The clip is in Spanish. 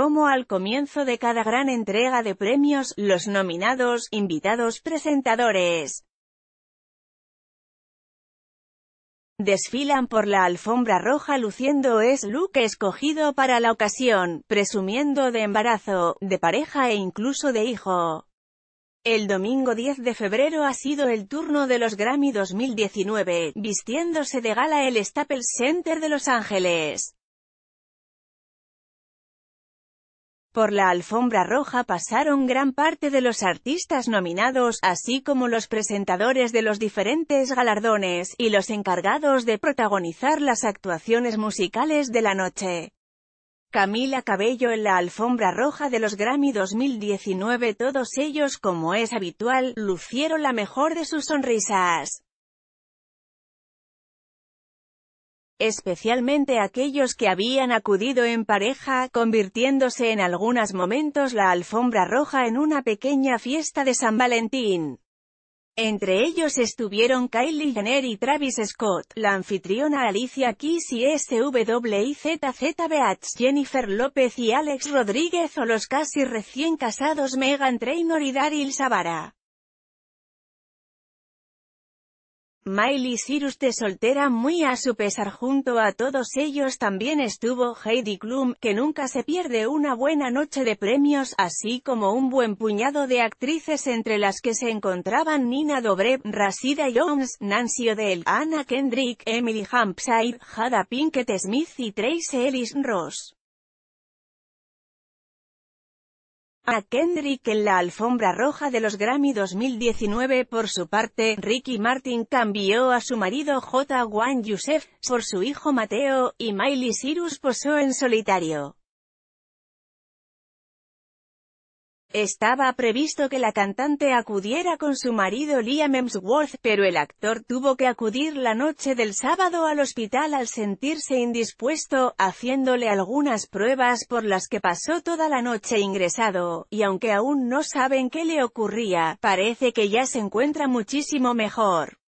como al comienzo de cada gran entrega de premios, los nominados, invitados, presentadores, desfilan por la alfombra roja luciendo es look escogido para la ocasión, presumiendo de embarazo, de pareja e incluso de hijo. El domingo 10 de febrero ha sido el turno de los Grammy 2019, vistiéndose de gala el Staples Center de Los Ángeles. Por la alfombra roja pasaron gran parte de los artistas nominados, así como los presentadores de los diferentes galardones, y los encargados de protagonizar las actuaciones musicales de la noche. Camila Cabello en la alfombra roja de los Grammy 2019 Todos ellos, como es habitual, lucieron la mejor de sus sonrisas. especialmente aquellos que habían acudido en pareja, convirtiéndose en algunos momentos la alfombra roja en una pequeña fiesta de San Valentín. Entre ellos estuvieron Kylie Jenner y Travis Scott, la anfitriona Alicia Keys y SWIZZ Jennifer López y Alex Rodríguez o los casi recién casados Megan Trainor y Daryl Savara. Miley Cyrus de soltera muy a su pesar junto a todos ellos también estuvo Heidi Klum, que nunca se pierde una buena noche de premios, así como un buen puñado de actrices entre las que se encontraban Nina Dobrev, Rasida Jones, Nancy O'Dell, Anna Kendrick, Emily Hampshire, Hada Pinkett Smith y Trace Ellis Ross. a Kendrick en la alfombra roja de los Grammy 2019. Por su parte, Ricky Martin cambió a su marido J. Juan Yusef por su hijo Mateo, y Miley Cyrus posó en solitario. Estaba previsto que la cantante acudiera con su marido Liam Hemsworth, pero el actor tuvo que acudir la noche del sábado al hospital al sentirse indispuesto, haciéndole algunas pruebas por las que pasó toda la noche ingresado, y aunque aún no saben qué le ocurría, parece que ya se encuentra muchísimo mejor.